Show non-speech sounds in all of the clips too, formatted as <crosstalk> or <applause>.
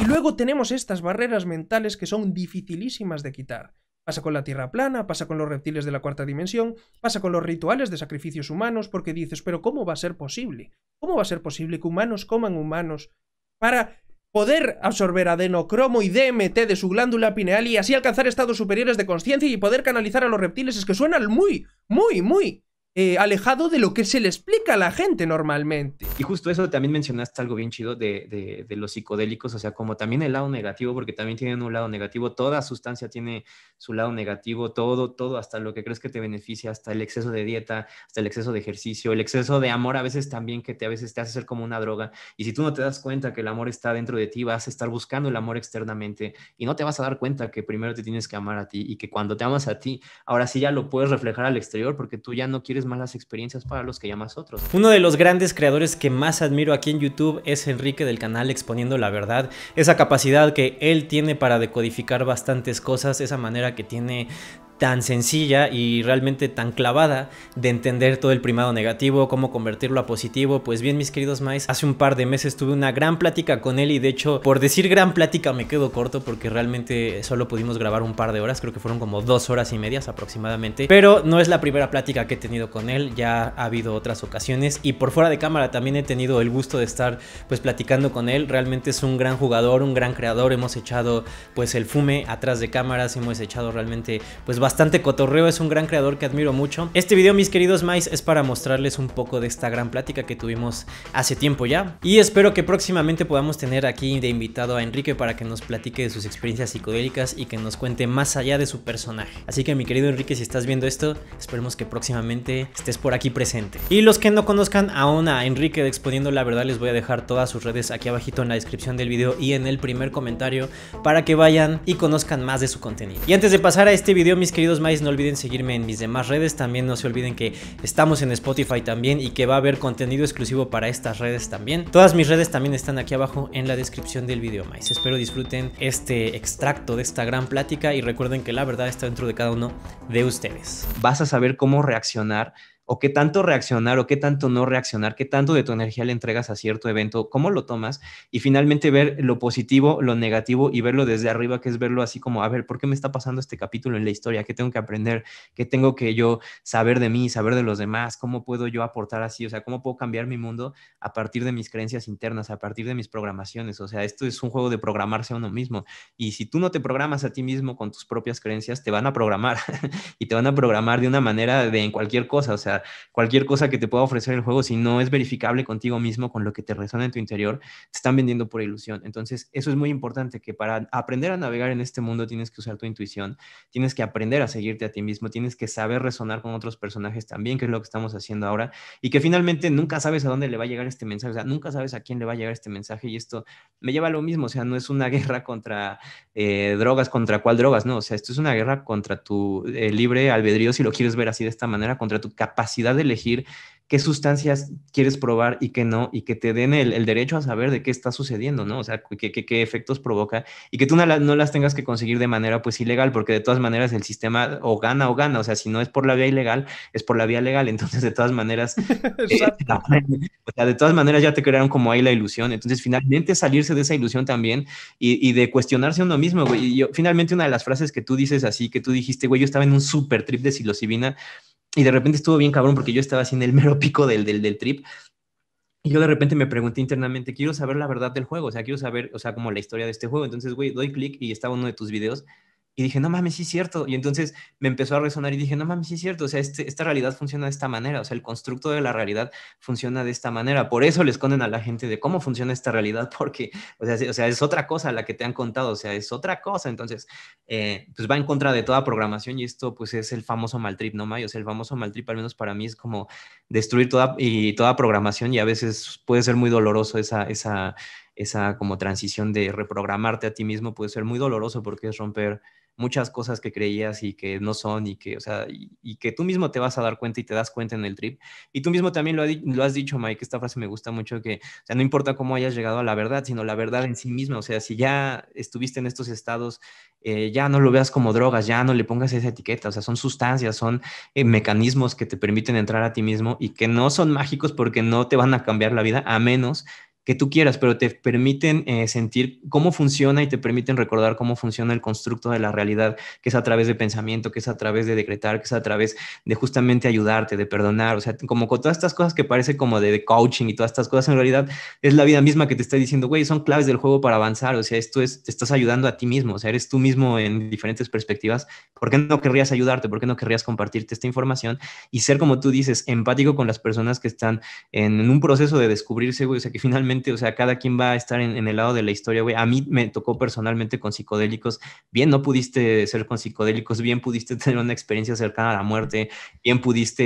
Y luego tenemos estas barreras mentales que son dificilísimas de quitar. Pasa con la Tierra plana, pasa con los reptiles de la cuarta dimensión, pasa con los rituales de sacrificios humanos, porque dices, pero ¿cómo va a ser posible? ¿Cómo va a ser posible que humanos coman humanos para poder absorber adenocromo y DMT de su glándula pineal y así alcanzar estados superiores de conciencia y poder canalizar a los reptiles? Es que suena muy, muy, muy eh, alejado de lo que se le explica a la gente normalmente. Y justo eso también mencionaste algo bien chido de, los psicodélicos, o sea, como también el lado negativo, porque también tienen un lado negativo, toda sustancia tiene su lado negativo, todo, todo, hasta lo que crees que te beneficia, hasta el exceso de dieta, hasta el exceso de ejercicio, el exceso de amor a veces también que te, a veces te hace ser como una droga. Y si tú no te das cuenta que el amor está dentro de ti, vas a estar buscando el amor externamente y no te vas a dar cuenta que primero te tienes que amar a ti y que cuando te amas a ti, ahora sí ya lo puedes reflejar al exterior porque tú ya no quieres malas experiencias para los que llamas otros. Uno de los grandes creadores que más admiro aquí en YouTube es Enrique del canal Exponiendo la Verdad. Esa capacidad que él tiene para decodificar bastantes cosas, esa manera que tiene tan sencilla y realmente tan clavada de entender todo el primado negativo, cómo convertirlo a positivo. Pues bien, mis queridos mais, hace un par de meses tuve una gran plática con él y de hecho, por decir gran plática me quedo corto porque realmente solo pudimos grabar un par de horas, creo que fueron como dos horas y medias aproximadamente. Pero no es la primera plática que he tenido con él, ya ha habido otras ocasiones y por fuera de cámara también he tenido el gusto de estar pues platicando con él. Realmente es un gran jugador, un gran creador, hemos echado pues el fume atrás de cámaras, hemos echado realmente pues bastante bastante cotorreo, es un gran creador que admiro mucho. Este video, mis queridos mais, es para mostrarles un poco de esta gran plática que tuvimos hace tiempo ya. Y espero que próximamente podamos tener aquí de invitado a Enrique para que nos platique de sus experiencias psicodélicas y que nos cuente más allá de su personaje. Así que mi querido Enrique, si estás viendo esto, esperemos que próximamente estés por aquí presente. Y los que no conozcan aún a Enrique de Exponiendo la Verdad, les voy a dejar todas sus redes aquí abajito en la descripción del video y en el primer comentario para que vayan y conozcan más de su contenido. Y antes de pasar a este video, mis queridos queridos maíz, no olviden seguirme en mis demás redes. También no se olviden que estamos en Spotify también y que va a haber contenido exclusivo para estas redes también. Todas mis redes también están aquí abajo en la descripción del video, maíz. Espero disfruten este extracto de esta gran plática y recuerden que la verdad está dentro de cada uno de ustedes. Vas a saber cómo reaccionar o qué tanto reaccionar o qué tanto no reaccionar, qué tanto de tu energía le entregas a cierto evento, cómo lo tomas y finalmente ver lo positivo, lo negativo y verlo desde arriba, que es verlo así como, a ver, ¿por qué me está pasando este capítulo en la historia? ¿Qué tengo que aprender? ¿Qué tengo que yo saber de mí, saber de los demás? ¿Cómo puedo yo aportar así? O sea, ¿cómo puedo cambiar mi mundo a partir de mis creencias internas, a partir de mis programaciones? O sea, esto es un juego de programarse a uno mismo y si tú no te programas a ti mismo con tus propias creencias, te van a programar <laughs> y te van a programar de una manera de en cualquier cosa, o sea, cualquier cosa que te pueda ofrecer el juego, si no es verificable contigo mismo, con lo que te resona en tu interior, te están vendiendo por ilusión. Entonces, eso es muy importante, que para aprender a navegar en este mundo tienes que usar tu intuición, tienes que aprender a seguirte a ti mismo, tienes que saber resonar con otros personajes también, que es lo que estamos haciendo ahora, y que finalmente nunca sabes a dónde le va a llegar este mensaje, o sea, nunca sabes a quién le va a llegar este mensaje, y esto me lleva a lo mismo, o sea, no es una <laughs> guerra contra eh, drogas, contra cuál drogas, no, o sea, esto es una guerra contra tu eh, libre albedrío, si lo quieres ver así de esta manera, contra tu capacidad capacidad de elegir qué sustancias quieres probar y qué no, y que te den el, derecho a saber de qué está sucediendo, ¿no? O sea, qué, qué, qué efectos provoca y que tú no, no, las tengas que conseguir de manera pues ilegal, porque de todas maneras el sistema o gana o gana, o sea, si no es por la vía ilegal, es por la vía legal, entonces de todas maneras, <laughs> eh, <laughs> o sea, de todas maneras ya te crearon como ahí la ilusión, entonces finalmente salirse de esa ilusión también y, y de cuestionarse uno mismo, güey, y yo, finalmente una de las frases que tú dices así, que tú dijiste, güey, yo estaba en un super trip de psilocibina, y de repente estuvo bien cabrón porque yo estaba así en el <laughs> mero pico del, del, trip. Y yo de repente me pregunté internamente, quiero saber la verdad del juego, o sea, quiero saber, o sea, como la historia de este juego. Entonces, güey, doy clic y estaba uno de tus videos y dije, no mames, sí es cierto. Y entonces me empezó a resonar y dije, no mames, sí es cierto. O sea, este, esta realidad funciona de esta manera. O sea, el constructo de la realidad funciona de esta manera. Por eso le esconden a la gente de cómo funciona esta realidad, <laughs> porque, o sea, o sea es otra cosa la que te han contado. O sea, es otra cosa. Entonces, eh, pues va en contra de toda programación y esto, pues, es el famoso maltrip, ¿no, mames O sea, el famoso maltrip, al menos para mí, es como destruir toda, y toda programación y a veces puede ser muy doloroso esa, esa esa como transición de reprogramarte a ti mismo puede ser muy doloroso porque es romper muchas cosas que creías y que no son y que, o sea, y, que tú mismo te vas a dar cuenta y te das cuenta en el trip. Y tú mismo también lo, has dicho, Mike, esta frase me gusta mucho, que, o no importa cómo hayas llegado a la verdad, sino la verdad en sí misma. O sea, si ya estuviste en estos estados, eh, ya no lo veas como drogas, ya no le pongas esa etiqueta. O sea, son sustancias, son eh, mecanismos que te permiten entrar a ti mismo y que no son mágicos porque no te van a cambiar la vida, a menos que tú quieras, pero te permiten eh, sentir cómo funciona y te permiten recordar cómo funciona el constructo de la realidad, que es a través de pensamiento, que es a través de decretar, que es a través de justamente ayudarte, de perdonar, o sea, como con todas estas cosas que parece como de, de coaching y todas estas cosas, en realidad es la vida misma que te está diciendo, güey, son claves del juego para avanzar, o sea, esto es, te estás ayudando a ti mismo, o sea, eres tú mismo en diferentes perspectivas, ¿por qué no querrías ayudarte? ¿Por qué no querrías compartirte esta información? Y ser, como tú dices, empático con las personas que están en un proceso de descubrirse, güey, o sea, que finalmente o sea, cada quien va a estar en, el lado de la historia, güey. A mí me tocó personalmente con psicodélicos. Bien, no pudiste ser con psicodélicos, bien pudiste <laughs> tener una experiencia cercana a la muerte, bien pudiste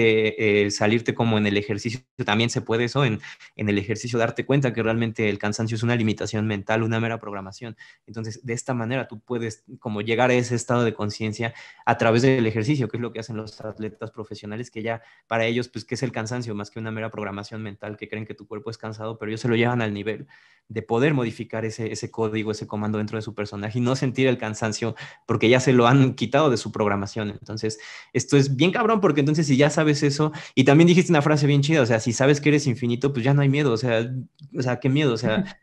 eh, salirte como en el ejercicio. También se puede eso, en, en el ejercicio darte cuenta que realmente el cansancio es una limitación mental, una mera programación. Entonces, de esta manera tú puedes como llegar a ese estado de conciencia a través del ejercicio, que es lo que hacen los atletas profesionales, que ya para ellos, pues, ¿qué es el cansancio? Más que una mera programación mental, que creen que tu cuerpo es cansado, pero yo se lo llevan al nivel de poder modificar ese, código, ese comando dentro de su personaje y no sentir el cansancio porque ya se lo han quitado de su programación. Entonces, esto es bien cabrón porque entonces si ya sabes eso, y también dijiste una frase bien chida, o sea, si sabes que eres infinito, pues ya no hay miedo, o sea, o sea, qué miedo, o sea,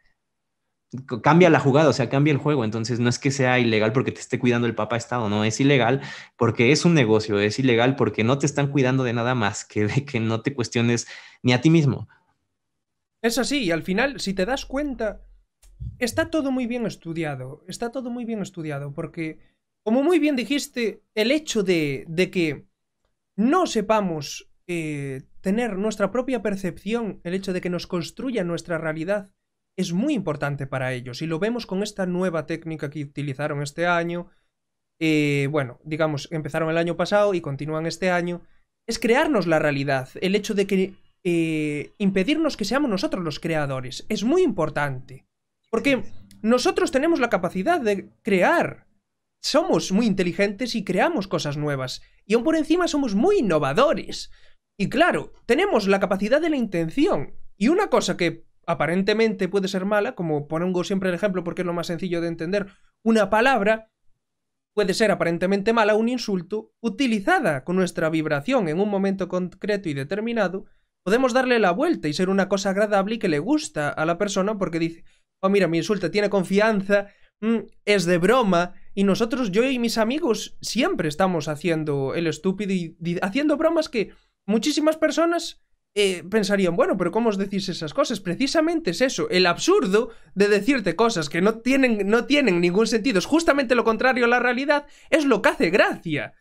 cambia la jugada, o sea, cambia el juego. Entonces, no es que sea ilegal porque te esté cuidando el papá Estado, no, es ilegal porque es un negocio, es ilegal porque no te están cuidando de nada más que de que no te cuestiones ni a ti mismo. Es así, y al final, si te das cuenta, está todo muy bien estudiado, está todo muy bien estudiado, porque, como muy bien dijiste, el hecho de, de que no sepamos eh, tener nuestra propia percepción, el hecho de que nos construya nuestra realidad, es muy importante para ellos. Y lo vemos con esta nueva técnica que utilizaron este año. Eh, bueno, digamos, empezaron el año pasado y continúan este año. Es crearnos la realidad. El hecho de que eh, impedirnos que seamos nosotros los creadores. Es muy importante. Porque nosotros tenemos la capacidad de crear. Somos muy inteligentes y creamos cosas nuevas. Y aún por encima somos muy innovadores. Y claro, tenemos la capacidad de la intención. Y una cosa que aparentemente puede ser mala, como pongo siempre el ejemplo porque es lo más sencillo de entender, una palabra puede ser aparentemente mala, un insulto, utilizada con nuestra vibración en un momento concreto y determinado, podemos darle la vuelta y ser una cosa agradable y que le gusta a la persona porque dice, oh mira, me insulta, tiene confianza, mm, es de broma. Y nosotros, yo y mis amigos, siempre estamos haciendo el estúpido y haciendo bromas que muchísimas personas eh, pensarían, bueno, pero ¿cómo os decís esas cosas? Precisamente es eso, el absurdo de decirte cosas que no tienen, no tienen ningún sentido, es justamente lo contrario a la realidad, es lo que hace gracia.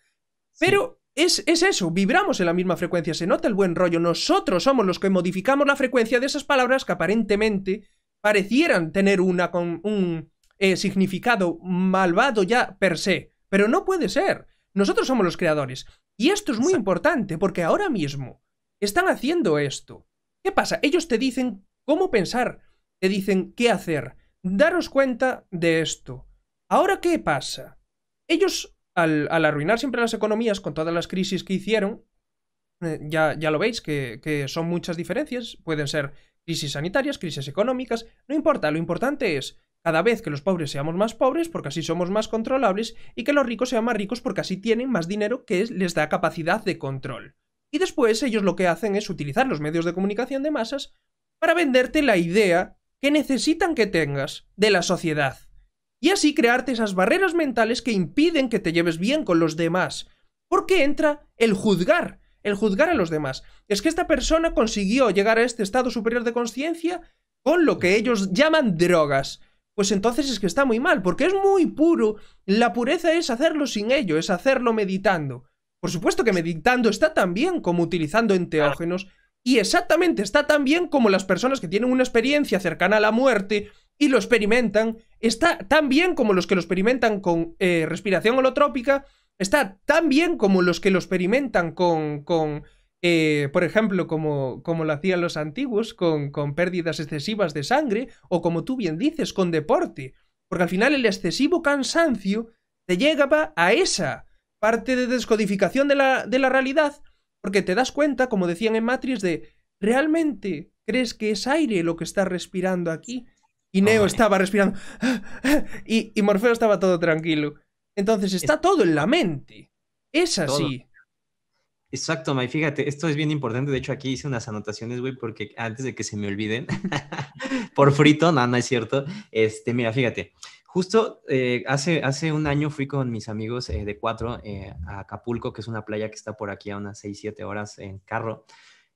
Pero es, eso, vibramos en la misma frecuencia, se nota el buen rollo, nosotros somos los que modificamos la frecuencia de esas palabras que aparentemente parecieran tener una, con, un eh, significado malvado ya per se, pero no puede ser, nosotros somos los creadores. Y esto es muy importante porque ahora mismo están haciendo esto. ¿Qué pasa? Ellos te dicen cómo pensar, te dicen qué hacer, daros cuenta de esto. Ahora, ¿qué pasa? Ellos al, arruinar siempre las economías con todas las crisis que hicieron, eh, ya, lo veis, que, que, son muchas diferencias, pueden ser crisis sanitarias, crisis económicas, no importa, lo importante es cada vez que los pobres seamos más pobres, porque así somos más controlables, y que los ricos sean más ricos porque así tienen más dinero que les da capacidad de control. Y después ellos lo que hacen es utilizar los medios de comunicación de masas para venderte la idea que necesitan que tengas de la sociedad y así crearte esas barreras mentales que impiden que te lleves bien con los demás. Porque entra el juzgar, el juzgar a los demás. Es que esta persona consiguió llegar a este estado superior de conciencia con lo que ellos llaman drogas. Pues entonces es que está muy mal, porque es muy puro. La pureza es hacerlo sin ello, es hacerlo meditando. Por supuesto que meditando está tan bien como utilizando enteógenos, y exactamente está tan bien como las personas que tienen una experiencia cercana a la muerte y lo experimentan, está tan bien como los que lo experimentan con eh, respiración holotrópica, está tan bien como los que lo experimentan con, con eh, por ejemplo, como, como lo hacían los antiguos, con, pérdidas excesivas de sangre, o como tú bien dices, con deporte. Porque al final el excesivo cansancio te llegaba a esa parte de descodificación de la, de la realidad, porque te das cuenta, como decían en Matrix, de ¿realmente crees que es aire lo que estás respirando aquí? Y Neo estaba respirando. Y, Morfeo estaba todo tranquilo. Entonces está todo en la mente. Es así. Exacto, May. Fíjate, esto es bien importante. De hecho, aquí hice unas anotaciones, güey, porque antes de que se me olviden, <laughs> por frito, no, no es cierto. Este, mira, fíjate. Justo eh, hace, hace un año fui con mis amigos eh, de cuatro eh, a Acapulco, que es una playa que está por aquí a unas 6, 7 horas en carro.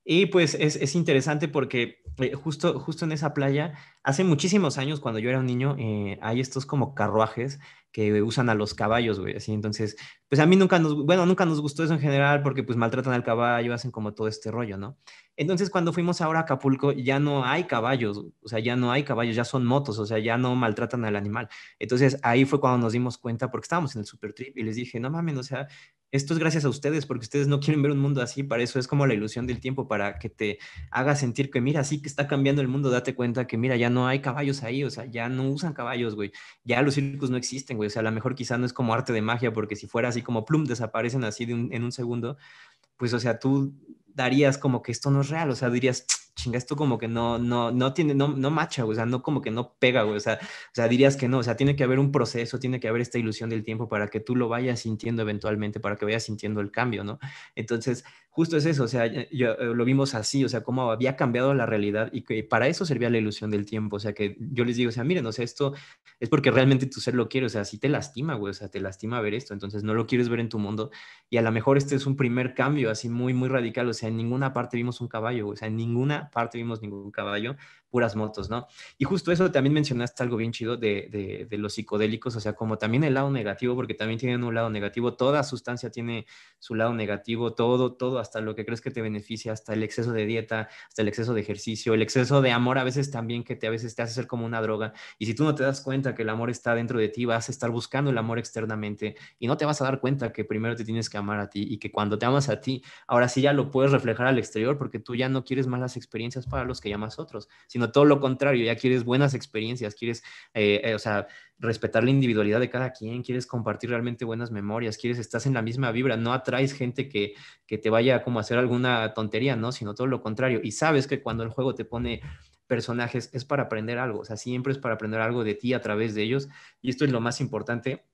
Y pues es, interesante porque eh, justo, justo en esa playa, hace muchísimos años cuando yo era un niño, eh, hay estos como carruajes que usan a los caballos, güey, así entonces pues a mí nunca nos, bueno, nunca nos gustó eso en general porque pues maltratan al caballo, hacen como todo este rollo, ¿no? Entonces cuando fuimos ahora a Acapulco ya no hay caballos, o sea, ya no hay caballos, ya son motos, o sea, ya no maltratan al animal. Entonces ahí fue cuando nos dimos cuenta porque estábamos en el super trip y les dije, no mames, o sea, esto es gracias a ustedes porque ustedes no quieren ver un mundo así, para eso es como la ilusión del tiempo, para que te haga sentir que mira, sí que está cambiando el mundo, date cuenta que mira, ya no hay caballos ahí, o sea, ya no usan caballos, güey, ya los circos no existen, güey, o sea, a lo mejor quizá no es como arte de magia porque si fuera así como plum, desaparecen así de en un segundo, pues o sea, tú darías como que esto no es real, o sea, dirías, chinga, esto como que no, no, no tiene, no, no macha, o sea, no como que no pega, güey, o sea, o sea, dirías que no, o sea, tiene que haber un proceso, tiene que haber esta ilusión del tiempo para que tú lo vayas sintiendo eventualmente, para que vayas sintiendo el cambio, ¿no? Entonces, justo es eso, o sea, yo, lo vimos así, o sea, cómo había cambiado la realidad y que para eso servía la ilusión del tiempo, o sea, que yo les digo, o sea, miren, o sea, esto es porque realmente tu ser lo quiere, o sea, si te lastima, güey, o sea, te lastima ver esto, entonces no lo quieres ver en tu mundo y a lo mejor este es un primer cambio así muy, muy radical, o sea, en ninguna parte vimos un caballo, o sea, en ninguna aparte vimos ningún caballo, puras motos, ¿no? Y justo eso también mencionaste algo bien chido de, los psicodélicos, o sea, como también el lado negativo, porque también tienen un lado negativo, toda sustancia tiene su lado negativo, todo, todo, hasta lo que crees que te beneficia, hasta el exceso de dieta, hasta el exceso de ejercicio, el exceso de amor a veces también que te, a veces te hace ser como una droga, y si tú no te das cuenta que el amor está dentro de ti, vas a estar buscando el amor externamente y no te vas a dar cuenta que primero te tienes que amar a ti y que cuando te amas a ti, ahora sí ya lo puedes reflejar al exterior porque tú ya no quieres más las experiencias para los que llamas otros, sino todo lo contrario, ya quieres buenas experiencias, quieres, eh, eh, o sea, respetar la individualidad de cada quien, quieres compartir realmente buenas memorias, quieres, estás en la misma vibra, no atraes gente que, que te vaya como a hacer alguna tontería, ¿no? Sino todo lo contrario. Y sabes que cuando el juego te pone personajes es para aprender algo, o sea, siempre es para aprender algo de ti a través de ellos. Y esto es lo más importante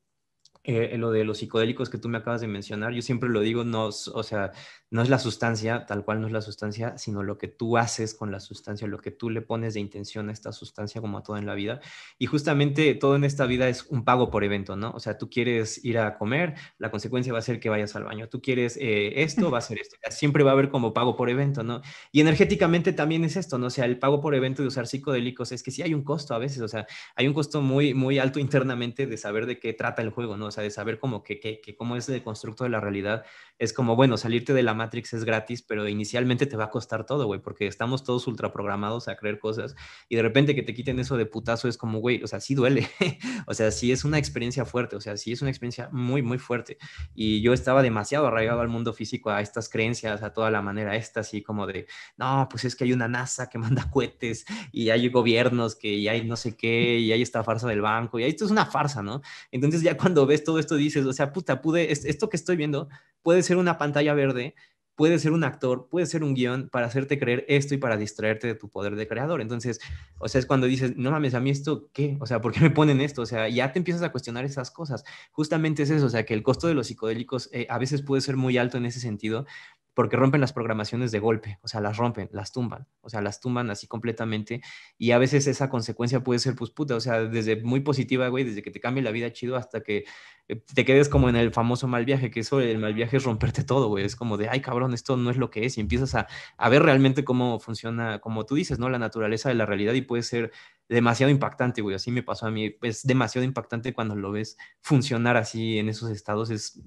eh, lo de los psicodélicos que tú me acabas de mencionar, yo siempre lo digo, no, o sea, no es la sustancia, tal cual no es la sustancia, sino lo que tú haces con la sustancia, lo que tú le pones de intención a esta sustancia, como a todo en la vida. Y justamente todo en esta vida es un pago por evento, ¿no? O sea, tú quieres ir a comer, la consecuencia va a ser que vayas al baño. Tú quieres eh, esto, va a <laughs> ser esto. Siempre va a haber como pago por evento, ¿no? Y energéticamente también es esto, ¿no? O sea, el pago por evento de usar psicodélicos es que sí hay un costo a veces, o sea, hay un costo muy, muy alto internamente de saber de qué trata el juego, ¿no? sea, de saber cómo que, cómo es el constructo de la realidad, es como, bueno, salirte de la Matrix es gratis, pero inicialmente te va a costar todo, güey, porque estamos todos ultraprogramados a creer cosas y de repente que te quiten eso de putazo es como, güey, o sea, sí duele, <laughs> o sea, sí es una experiencia fuerte, o sea, sí es una experiencia muy, muy fuerte. Y yo estaba demasiado arraigado al mundo físico, a estas creencias, a toda la manera esta, así como de, no, pues es que hay una NASA que <laughs> manda cohetes y hay gobiernos que y hay no sé qué y hay esta farsa del banco y esto es una farsa, ¿no? Entonces ya cuando ves todo esto dices, o sea, puta, pude, esto que estoy viendo puede ser una pantalla verde, puede ser un actor, puede ser un guión para hacerte creer esto y para distraerte de tu poder de creador. Entonces, o sea, es cuando dices, no mames, a mí esto, ¿qué? O sea, ¿por qué me ponen esto? O sea, ya te empiezas a cuestionar esas cosas. Justamente es eso, o sea, que el costo de los psicodélicos eh, a veces puede ser muy alto en ese sentido, porque rompen las programaciones de golpe, o sea, las rompen, las tumban, o sea, las tumban así completamente y a veces esa consecuencia puede ser pues puta, o sea, desde muy positiva, güey, desde que te cambie la vida chido hasta que eh, te quedes como en el famoso mal viaje, que eso, el mal viaje es romperte todo, güey, es como de, ay cabrón, esto no es lo que es y empiezas a, a ver realmente cómo funciona, como tú dices, ¿no? La naturaleza de la realidad y puede ser demasiado impactante, güey, así me pasó a mí, es demasiado impactante cuando lo ves funcionar así en esos estados, es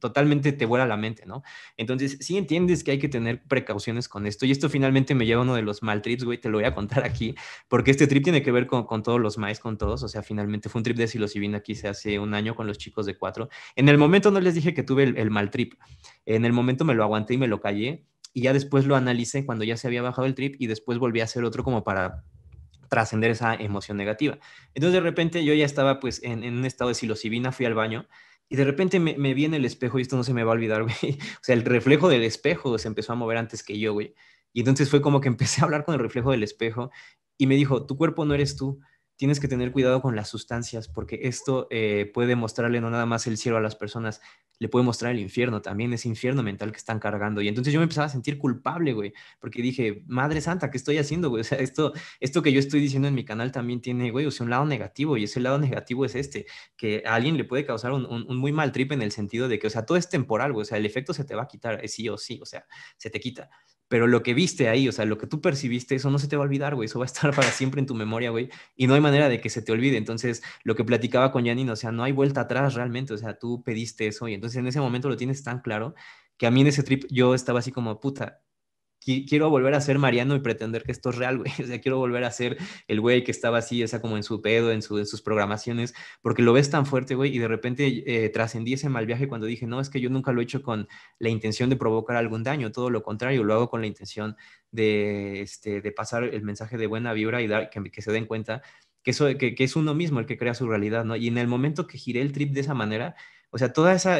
totalmente te vuela la mente, ¿no? Entonces, sí entiendo entiendes que hay que tener precauciones con esto. Y esto finalmente me lleva a uno de los mal trips, güey, te lo voy a contar aquí, porque este trip tiene que ver con, todos los más con todos. O sea, finalmente fue un trip de psilocibina aquí se hace un año con los chicos de cuatro. En el momento no les dije que tuve el, mal trip. En el momento me lo aguanté y me lo callé. Y ya después lo analicé cuando ya se había bajado el trip y después volví a hacer otro como para trascender esa emoción negativa. Entonces de repente yo ya estaba pues en, un estado de psilocibina, fui al baño y de repente me, vi en el espejo y esto no se me va a olvidar, <laughs> güey. O sea, el reflejo del espejo se empezó a mover antes que yo, güey. Y entonces fue como que empecé a hablar con el reflejo del espejo y me dijo, tu cuerpo no eres tú, tienes que tener cuidado con las sustancias, porque esto eh, puede mostrarle no nada más el cielo a las personas, le puede mostrar el infierno también, ese infierno mental que están cargando. Y entonces yo me empezaba a sentir culpable, güey, porque dije, madre santa, ¿qué estoy haciendo, güey? O sea, esto, esto que yo estoy diciendo en mi canal también tiene, güey, o sea, un lado negativo, y ese lado negativo es este, que a alguien le puede causar un, muy mal trip en el sentido de que, o sea, todo es temporal, güey, o sea, el efecto se te va a quitar, es sí o sí, o sea, se te quita pero lo que viste ahí, o sea, lo que tú percibiste, eso no se te va a olvidar, güey, eso va a estar <laughs> para siempre en tu memoria, güey, y no hay manera de que se te olvide. Entonces, lo que platicaba con Janine, o sea, no hay vuelta atrás realmente, o sea, tú pediste eso y entonces en ese momento lo tienes tan claro que a mí en ese trip yo estaba así como, puta, quiero volver a ser Mariano y pretender que esto es real, güey. <laughs> O sea, quiero volver a ser el güey que estaba así, esa como en su pedo, en, su, sus programaciones, porque lo ves tan fuerte, güey, y de repente eh, trascendí ese mal viaje cuando dije, no, es que yo nunca lo he hecho con la intención de provocar algún daño, todo lo contrario, lo hago con la intención de, este, de pasar el mensaje de buena vibra y dar, que, que se den cuenta que, eso, que, que es uno mismo el que crea su realidad, ¿no? Y en el momento que giré el trip de esa manera, o sea, toda esa,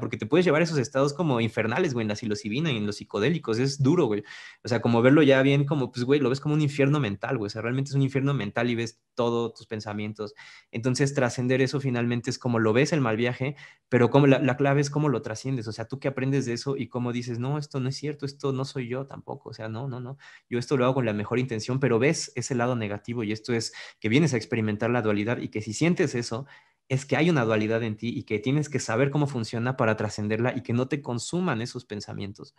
porque te puedes llevar esos estados como infernales, güey, en la psilocibina y en los psicodélicos, es duro, güey. O sea, como verlo ya bien, como, pues, güey, lo ves como un infierno mental, güey. O sea, realmente es un infierno mental y ves todos tus pensamientos. Entonces, trascender eso finalmente es como lo ves el mal viaje, pero como la, clave es cómo lo trasciendes. O sea, tú que aprendes de eso y cómo dices, no, esto no es cierto, esto no soy yo tampoco. O sea, no, no, no. Yo esto lo hago con la mejor intención, pero ves ese lado negativo y esto es que vienes a experimentar la dualidad y que si sientes eso, es que hay una dualidad en ti y que tienes que saber cómo funciona para trascenderla y que no te consuman esos pensamientos.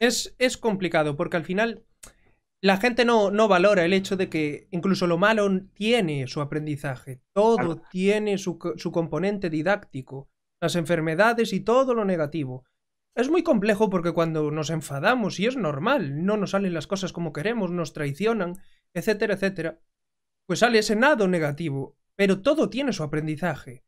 Es, complicado porque al final la gente no, valora el hecho de que incluso lo malo tiene su aprendizaje, todo tiene su, su componente didáctico, las enfermedades y todo lo negativo. Es muy complejo porque cuando nos enfadamos, y es normal, no nos salen las cosas como queremos, nos traicionan, etcétera, etcétera, pues sale ese nado negativo pero todo tiene su aprendizaje.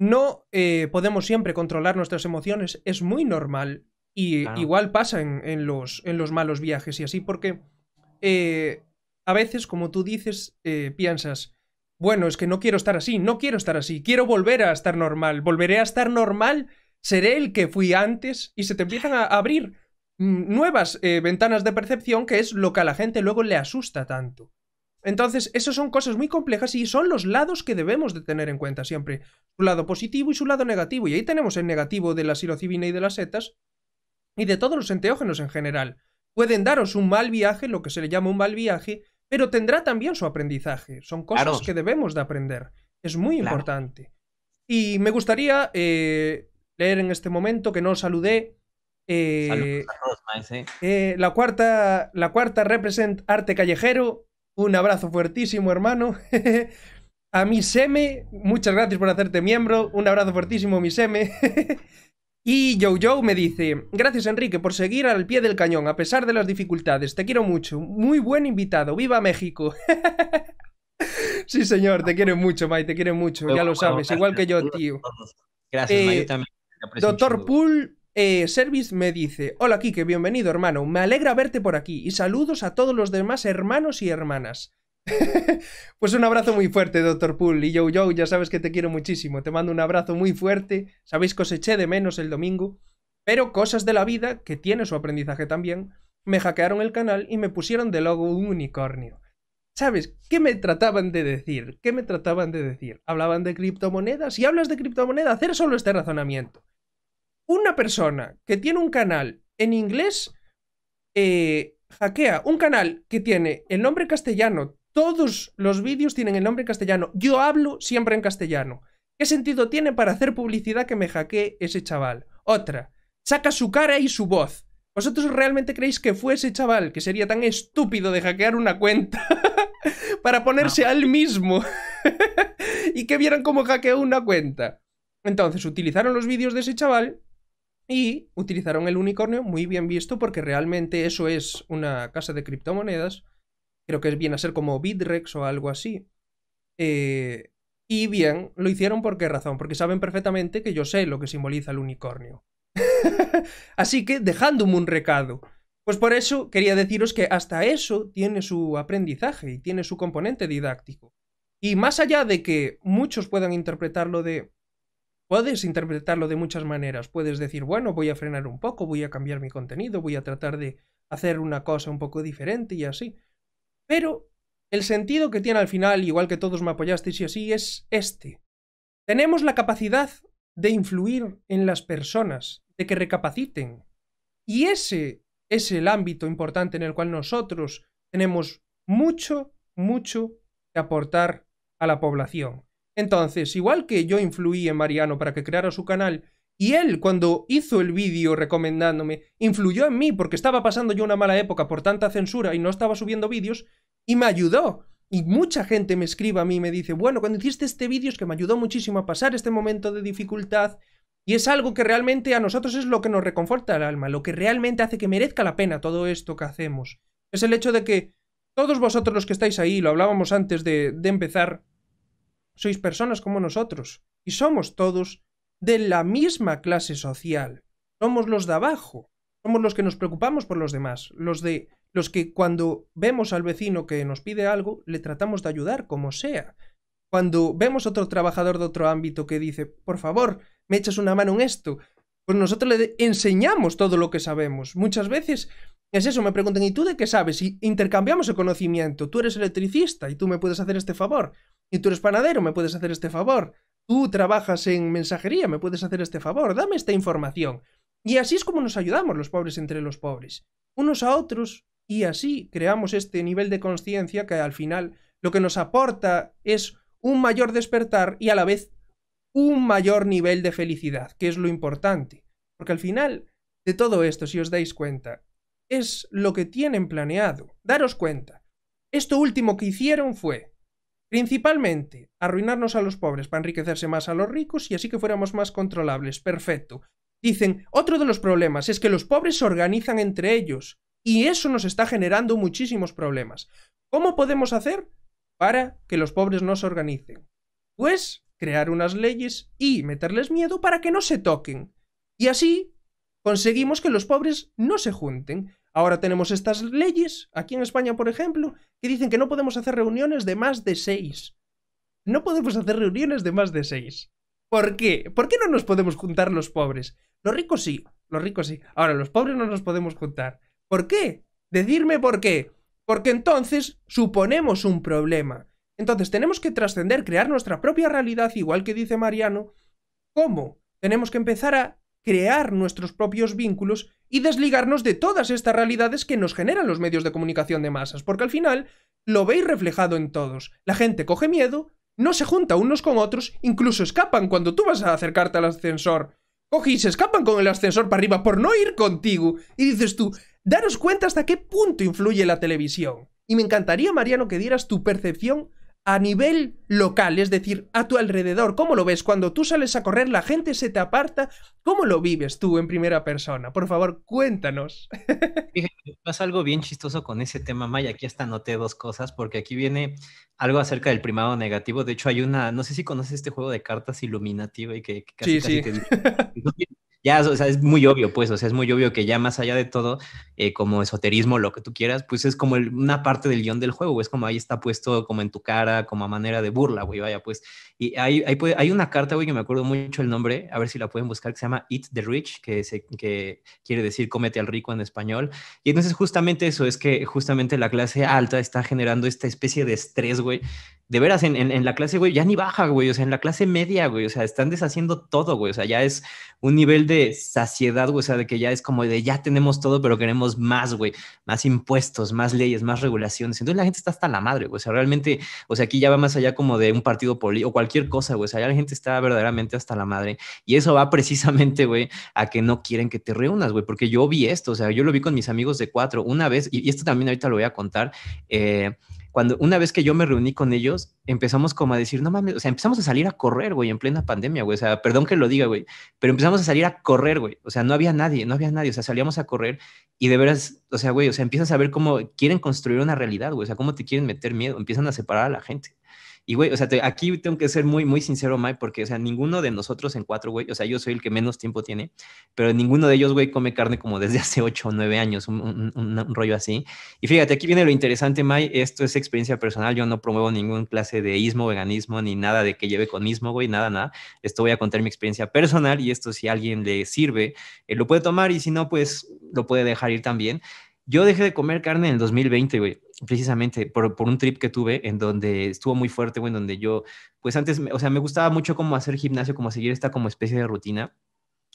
No eh, podemos siempre controlar nuestras emociones, es muy normal y igual pasa en, los, malos viajes y así, porque eh, a veces, como tú dices, eh, piensas, bueno, es que no quiero estar así, no quiero estar así, quiero volver a estar normal, volveré a estar normal, seré el que fui antes y se te empiezan a abrir mm, nuevas ventanas de percepción, que es lo que a la gente luego le asusta tanto. Entonces, esas son cosas muy complejas y son los lados que debemos de tener en cuenta siempre. Su lado positivo y su lado negativo. Y ahí tenemos el negativo de la psilocibina y de las setas y de todos los enteógenos en general. Pueden daros un mal viaje, lo que se le llama un mal viaje, pero tendrá también su aprendizaje. Son cosas que debemos de aprender. Es muy importante. Y me gustaría eh, leer en este momento que no saludé. Eh, eh, la cuarta, la cuarta represent arte callejero un abrazo fuertísimo, hermano. <laughs> a mi Seme, muchas gracias por hacerte miembro. Un abrazo fuertísimo, mi Seme. <laughs> y Joe me dice, gracias Enrique por seguir al pie del cañón, a pesar de las dificultades. Te quiero mucho. Muy buen invitado. ¡Viva México! <laughs> sí, señor, te quiero mucho, Mike. te quiero mucho. Ya lo sabes, igual que yo, tío. Gracias, eh, también. Doctor Pool eh, Service me dice, hola Kike, bienvenido hermano, me alegra verte por aquí y saludos a todos los demás hermanos y hermanas. <laughs> pues un abrazo muy fuerte, Doctor Pool y yo, yo, ya sabes que te quiero muchísimo, te mando un abrazo muy fuerte, sabéis que os eché de menos el domingo, pero cosas de la vida, que tiene su aprendizaje también, me hackearon el canal y me pusieron de logo un unicornio. ¿Sabes? ¿Qué me trataban de decir? ¿Qué me trataban de decir? Hablaban de criptomonedas y hablas de criptomonedas, hacer solo este razonamiento una persona que tiene un canal en inglés eh, hackea un canal que tiene el nombre castellano. Todos los vídeos tienen el nombre castellano. Yo hablo siempre en castellano. ¿Qué sentido tiene para hacer publicidad que me hackee ese chaval? Otra, saca su cara y su voz. ¿Vosotros realmente creéis que fue ese chaval que sería tan estúpido de hackear una cuenta <laughs> para ponerse ah. al mismo <laughs> y que vieran cómo hackeó una cuenta? Entonces utilizaron los vídeos de ese chaval y utilizaron el unicornio, muy bien visto, porque realmente eso es una casa de criptomonedas. Creo que viene a ser como Bitrex o algo así. Eh, y bien, lo hicieron por qué razón? Porque saben perfectamente que yo sé lo que simboliza el unicornio. <laughs> así que dejándome un recado. Pues por eso quería deciros que hasta eso tiene su aprendizaje y tiene su componente didáctico. Y más allá de que muchos puedan interpretarlo de Puedes interpretarlo de muchas maneras. Puedes decir, bueno, voy a frenar un poco, voy a cambiar mi contenido, voy a tratar de hacer una cosa un poco diferente y así. Pero el sentido que tiene al final, igual que todos me apoyasteis y así, es este. Tenemos la capacidad de influir en las personas, de que recapaciten. Y ese es el ámbito importante en el cual nosotros tenemos mucho, mucho que aportar a la población. Entonces, igual que yo influí en Mariano para que creara su canal, y él cuando hizo el vídeo recomendándome, influyó en mí porque estaba pasando yo una mala época por tanta censura y no estaba subiendo vídeos, y me ayudó. Y mucha gente me escribe a mí y me dice, bueno, cuando hiciste este vídeo es que me ayudó muchísimo a pasar este momento de dificultad, y es algo que realmente a nosotros es lo que nos reconforta el alma, lo que realmente hace que merezca la pena todo esto que hacemos. Es el hecho de que todos vosotros los que estáis ahí, lo hablábamos antes de, de empezar, sois personas como nosotros, y somos todos de la misma clase social. Somos los de abajo, somos los que nos preocupamos por los demás, los de los que cuando vemos al vecino que nos pide algo, le tratamos de ayudar como sea. Cuando vemos otro trabajador de otro ámbito que dice, por favor, me echas una mano en esto, pues nosotros le enseñamos todo lo que sabemos. Muchas veces es eso, me preguntan, ¿y tú de qué sabes? Y intercambiamos el conocimiento. Tú eres electricista y tú me puedes hacer este favor. Y tú eres panadero, me puedes hacer este favor. Tú trabajas en mensajería, me puedes hacer este favor. Dame esta información. Y así es como nos ayudamos los pobres entre los pobres, unos a otros, y así creamos este nivel de conciencia que al final lo que nos aporta es un mayor despertar y a la vez un mayor nivel de felicidad, que es lo importante. Porque al final de todo esto, si os dais cuenta, es lo que tienen planeado. Daros cuenta. Esto último que hicieron fue Principalmente, arruinarnos a los pobres para enriquecerse más a los ricos y así que fuéramos más controlables. Perfecto. Dicen, otro de los problemas es que los pobres se organizan entre ellos y eso nos está generando muchísimos problemas. ¿Cómo podemos hacer para que los pobres no se organicen? Pues crear unas leyes y meterles miedo para que no se toquen. Y así conseguimos que los pobres no se junten. Ahora tenemos estas leyes, aquí en España, por ejemplo, que dicen que no podemos hacer reuniones de más de seis. No podemos hacer reuniones de más de seis. ¿Por qué? ¿Por qué no nos podemos juntar los pobres? Los ricos sí, los ricos sí. Ahora, los pobres no nos podemos juntar. ¿Por qué? decirme por qué. Porque entonces suponemos un problema. Entonces tenemos que trascender, crear nuestra propia realidad, igual que dice Mariano. ¿Cómo? Tenemos que empezar a crear nuestros propios vínculos y desligarnos de todas estas realidades que nos generan los medios de comunicación de masas, porque al final lo veis reflejado en todos. La gente coge miedo, no se junta unos con otros, incluso escapan cuando tú vas a acercarte al ascensor. Coge y se escapan con el ascensor para arriba por no ir contigo. Y dices tú, daros cuenta hasta qué punto influye la televisión. Y me encantaría, Mariano, que dieras tu percepción a nivel local, es decir, a tu alrededor, ¿cómo lo ves? Cuando tú sales a correr, la gente se te aparta, ¿cómo lo vives tú en primera persona? Por favor, cuéntanos. <laughs> Fíjate, pasa algo bien chistoso con ese tema, Maya, aquí hasta anoté dos cosas, porque aquí viene algo acerca del primado negativo, de hecho hay una, no sé si conoces este juego de cartas iluminativa y que, casi, sí, sí. <laughs> ya, o sea, es muy obvio, pues, o sea, es muy obvio que ya más allá de todo, eh, como esoterismo, lo que tú quieras, pues es como una parte del guión del juego, es como ahí está puesto como en tu cara, como a manera de burla, güey, vaya, pues. Y hay, hay, pues, una carta, güey, que me acuerdo mucho el nombre, a ver si la pueden buscar, que se llama Eat the Rich, que, que quiere decir cómete al rico en español. Y entonces justamente eso, es que justamente la clase alta está generando esta especie de estrés, güey, de veras, en, la clase, güey, ya ni baja, güey, o sea, en la clase media, güey, o sea, están deshaciendo todo, güey, o sea, ya es un nivel de saciedad, güey, o sea, de que ya es como de ya tenemos todo, pero queremos más, güey, más impuestos, más leyes, más regulaciones. Entonces la gente está hasta la madre, güey, o sea, realmente, o sea, aquí ya va más allá como de un partido político o cualquier cosa, güey, o sea, ya la gente está verdaderamente hasta la madre. Y eso va precisamente, güey, a que no quieren que te reúnas, güey, porque yo vi esto, o sea, yo lo vi con mis amigos de cuatro una vez, y, y esto también ahorita lo voy a contar, eh, cuando una vez que yo me reuní con ellos, empezamos como a decir, no mames, o sea, empezamos a salir a correr, güey, en plena pandemia, güey, o sea, perdón que lo diga, güey, pero empezamos a salir a correr, güey, o sea, no había nadie, no había nadie, o sea, salíamos a correr y de veras, o sea, güey, o sea, empiezas a ver cómo quieren construir una realidad, güey, o sea, cómo te quieren meter miedo, empiezan a separar a la gente. Y, güey, o sea, aquí tengo que ser muy, muy sincero, Mike, porque, o sea, ninguno de nosotros en cuatro, güey, o sea, yo soy el que menos tiempo tiene, pero ninguno de ellos, güey, come carne como desde <laughs> hace ocho o nueve años, un, rollo así. Y fíjate, aquí viene lo interesante, Mike, esto es experiencia personal, yo no promuevo ningún clase de ismo, veganismo, ni nada de que lleve con ismo, güey, nada, nada. Esto voy a contar mi experiencia personal y esto si a alguien le sirve, eh, lo puede tomar y si no, pues lo puede dejar ir también. Yo dejé de comer carne en el 2020, güey, precisamente por, un trip que tuve en donde estuvo muy fuerte, güey, en donde yo, pues antes, o sea, me gustaba mucho como hacer gimnasio, como seguir esta como especie de rutina.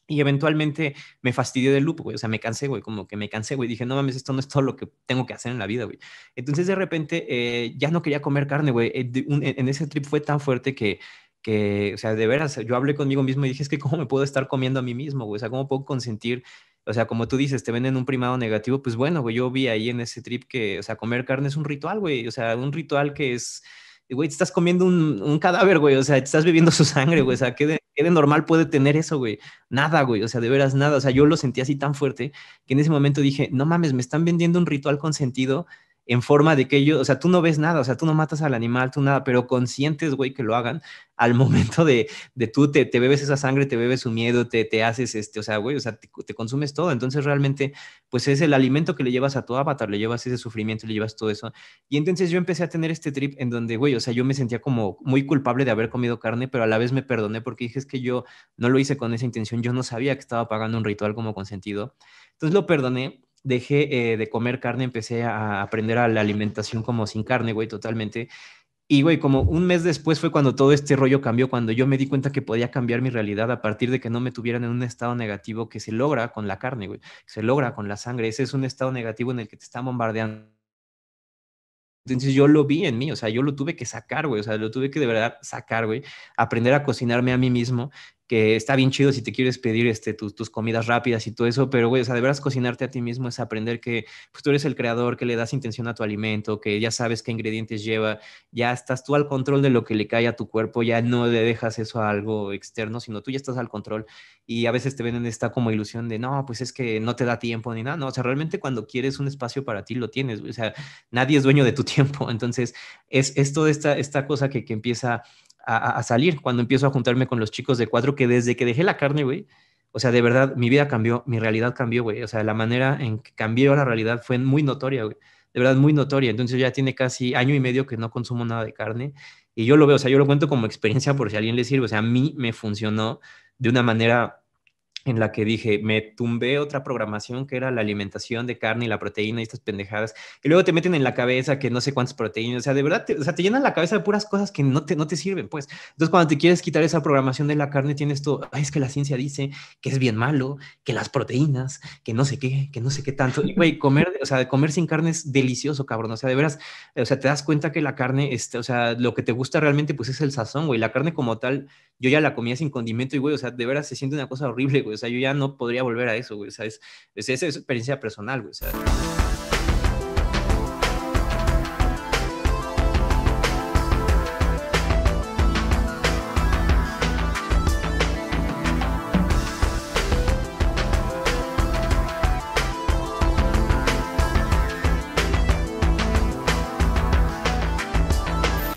Y eventualmente me fastidió del loop, güey. O sea, me cansé, güey. Como que me cansé, güey. Dije, no mames, esto no es todo lo que tengo que hacer en la vida, güey. Entonces, de repente, eh, ya no quería comer carne, güey. Eh, en ese trip fue tan fuerte que que, o sea, de veras, yo hablé conmigo mismo y dije, es que cómo me puedo estar comiendo a mí mismo, güey, o sea, cómo puedo consentir o sea, como tú dices, te venden un primado negativo, pues bueno, güey, yo vi ahí en ese trip que, o sea, comer carne es un ritual, güey, o sea, un ritual que es, güey, te estás comiendo un, cadáver, güey, o sea, te estás bebiendo su sangre, güey, o sea, ¿qué de, normal puede tener eso, güey? Nada, güey, o sea, de veras nada, o sea, yo lo sentí así tan fuerte que en ese momento dije, no mames, me están vendiendo un ritual con sentido en forma de que ellos, o sea, tú no ves nada, o sea, tú no matas al animal, tú nada, pero conscientes, güey, que lo hagan al <laughs> momento de, de tú te, bebes esa sangre, te bebes su miedo, te, te haces este, o sea, güey, o sea, te, te, consumes todo. Entonces realmente, pues es el alimento que le llevas a tu avatar, le llevas ese sufrimiento, le llevas todo eso. Y entonces yo empecé a tener este trip en donde, güey, o sea, yo me sentía como muy culpable de haber comido carne, pero a la vez me perdoné porque dije, es que yo no lo hice con esa intención, yo no sabía que estaba pagando un ritual como consentido. Entonces lo perdoné dejé eh, de comer carne, empecé a aprender a la alimentación como sin carne, güey, totalmente. Y, güey, como un mes después fue cuando todo este rollo cambió, cuando yo me di cuenta que podía cambiar mi realidad a partir de que no me tuvieran en un estado negativo que se logra con la carne, güey, se logra con la sangre. Ese es un estado negativo en el que te están bombardeando. Entonces yo lo vi en mí, o sea, yo lo tuve que sacar, güey, o sea, lo tuve que de verdad sacar, güey, aprender a cocinarme a mí mismo que está bien chido si te quieres pedir este, tus comidas rápidas y todo eso, pero güey, o sea, de veras cocinarte a ti mismo es aprender que pues, tú eres el creador, que le das intención a tu alimento, que ya sabes qué ingredientes lleva, ya estás tú al control de lo que le cae a tu cuerpo, ya no le dejas eso a algo externo, sino tú ya estás al control y a veces te venden esta como ilusión de, no, pues es que no te da tiempo ni nada, no, o sea, realmente cuando quieres un espacio para ti lo tienes, o sea, nadie es dueño de tu <laughs> tiempo, entonces es, es toda esta, esta cosa que, que empieza a, salir, cuando empiezo a juntarme con los chicos de cuatro, que desde que dejé la carne, güey, o sea, de verdad, mi vida cambió, mi realidad cambió, güey. O sea, la manera en que cambió la realidad fue muy notoria, güey. De verdad, muy notoria. Entonces ya tiene casi año y medio que no consumo nada de carne. Y yo lo veo, o sea, yo lo cuento como experiencia por si a alguien le sirve. O sea, a mí me funcionó de una manera en la que dije, me tumbé otra programación que era la alimentación de carne y la proteína y estas pendejadas. Y luego te meten en la cabeza que no sé cuántas proteínas, o sea, de verdad, te, o sea, te llenan la cabeza de puras cosas que no te, no te sirven, pues. Entonces, cuando te quieres quitar esa programación de la carne, tienes todo, es que la ciencia dice que es bien malo, que las proteínas, que no sé qué, que no sé qué tanto. Y, güey, comer, o sea, comer sin carne es delicioso, cabrón. O sea, de veras, o sea, te das cuenta que la carne, este, o sea, lo que te gusta realmente, pues es el sazón, güey. La carne como tal, yo ya la comía sin condimento y, güey, o sea, de veras se siente una cosa horrible, güey. O sea, yo ya no podría volver a eso, güey. O sea, es, es experiencia personal, güey. O sea.